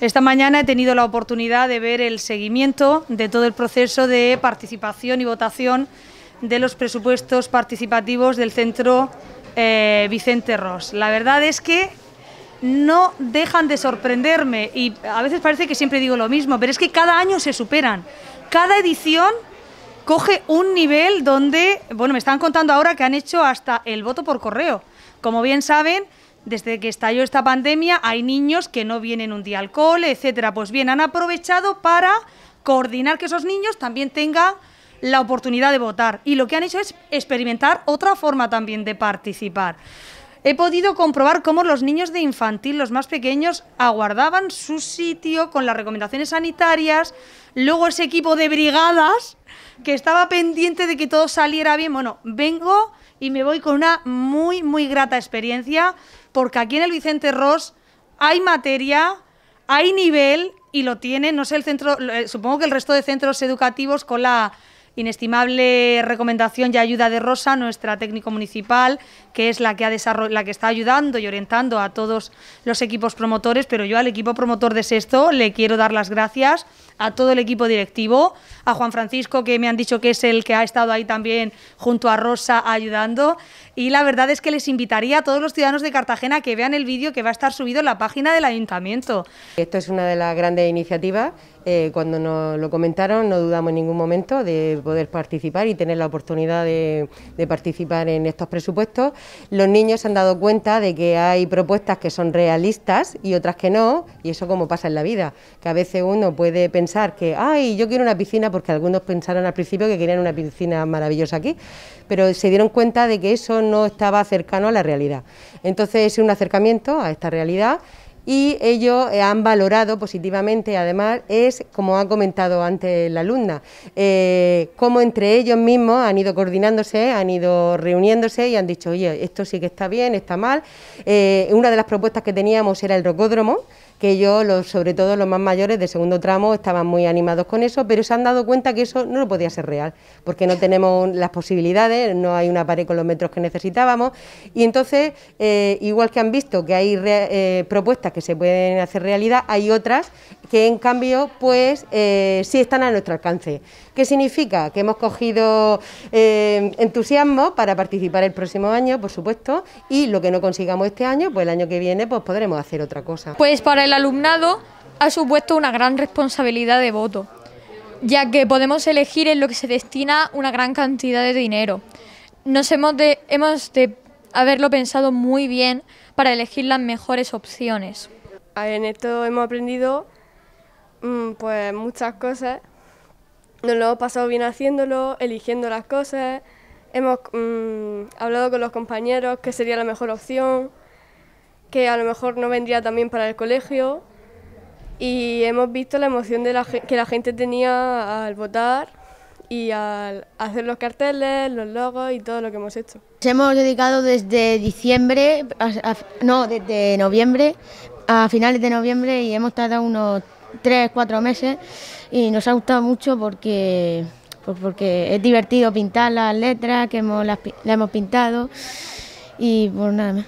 Esta mañana he tenido la oportunidad de ver el seguimiento de todo el proceso de participación y votación de los presupuestos participativos del Centro eh, Vicente Ross. La verdad es que no dejan de sorprenderme y a veces parece que siempre digo lo mismo, pero es que cada año se superan. Cada edición coge un nivel donde, bueno, me están contando ahora que han hecho hasta el voto por correo. Como bien saben, desde que estalló esta pandemia hay niños que no vienen un día al cole, etcétera. Pues bien, han aprovechado para coordinar que esos niños también tengan la oportunidad de votar. Y lo que han hecho es experimentar otra forma también de participar. He podido comprobar cómo los niños de infantil, los más pequeños, aguardaban su sitio con las recomendaciones sanitarias, luego ese equipo de brigadas que estaba pendiente de que todo saliera bien. Bueno, vengo y me voy con una muy, muy grata experiencia porque aquí en el Vicente Ross hay materia, hay nivel y lo tiene, no sé, el centro, eh, supongo que el resto de centros educativos con la inestimable recomendación y ayuda de Rosa, nuestra técnico municipal, que es la que, ha la que está ayudando y orientando a todos los equipos promotores, pero yo al equipo promotor de sexto le quiero dar las gracias a todo el equipo directivo, a Juan Francisco, que me han dicho que es el que ha estado ahí también junto a Rosa ayudando. Y la verdad es que les invitaría a todos los ciudadanos de Cartagena que vean el vídeo que va a estar subido en la página del ayuntamiento. Esto es una de las grandes iniciativas. Eh, cuando nos lo comentaron no dudamos en ningún momento de poder participar y tener la oportunidad de, de participar en estos presupuestos. Los niños se han dado cuenta de que hay propuestas que son realistas y otras que no, y eso como pasa en la vida, que a veces uno puede pensar pensar que, ay, yo quiero una piscina, porque algunos pensaron al principio que querían una piscina maravillosa aquí, pero se dieron cuenta de que eso no estaba cercano a la realidad. Entonces es un acercamiento a esta realidad y ellos eh, han valorado positivamente, además, es, como ha comentado antes la alumna, eh, cómo entre ellos mismos han ido coordinándose, han ido reuniéndose y han dicho, oye, esto sí que está bien, está mal. Eh, una de las propuestas que teníamos era el rocódromo, que ellos, los, sobre todo los más mayores de segundo tramo, estaban muy animados con eso, pero se han dado cuenta que eso no lo podía ser real, porque no tenemos las posibilidades, no hay una pared con los metros que necesitábamos, y entonces, igual que han visto que hay propuestas que se pueden hacer realidad, hay otras que en cambio pues eh, sí están a nuestro alcance. ¿Qué significa? Que hemos cogido eh, entusiasmo para participar el próximo año, por supuesto, y lo que no consigamos este año, pues el año que viene pues podremos hacer otra cosa. Pues para el alumnado ha supuesto una gran responsabilidad de voto, ya que podemos elegir en lo que se destina una gran cantidad de dinero. Nos hemos de, hemos de haberlo pensado muy bien para elegir las mejores opciones. En esto hemos aprendido mm, pues muchas cosas. Nos lo hemos pasado bien haciéndolo, eligiendo las cosas. Hemos mm, hablado con los compañeros que sería la mejor opción, que a lo mejor no vendría también para el colegio. Y hemos visto la emoción de la, que la gente tenía al votar y al hacer los carteles, los logos y todo lo que hemos hecho. "...se hemos dedicado desde diciembre, no, desde noviembre, a finales de noviembre y hemos tardado unos 3, 4 meses y nos ha gustado mucho porque, pues porque es divertido pintar las letras que hemos, las, hemos pintado y pues nada más.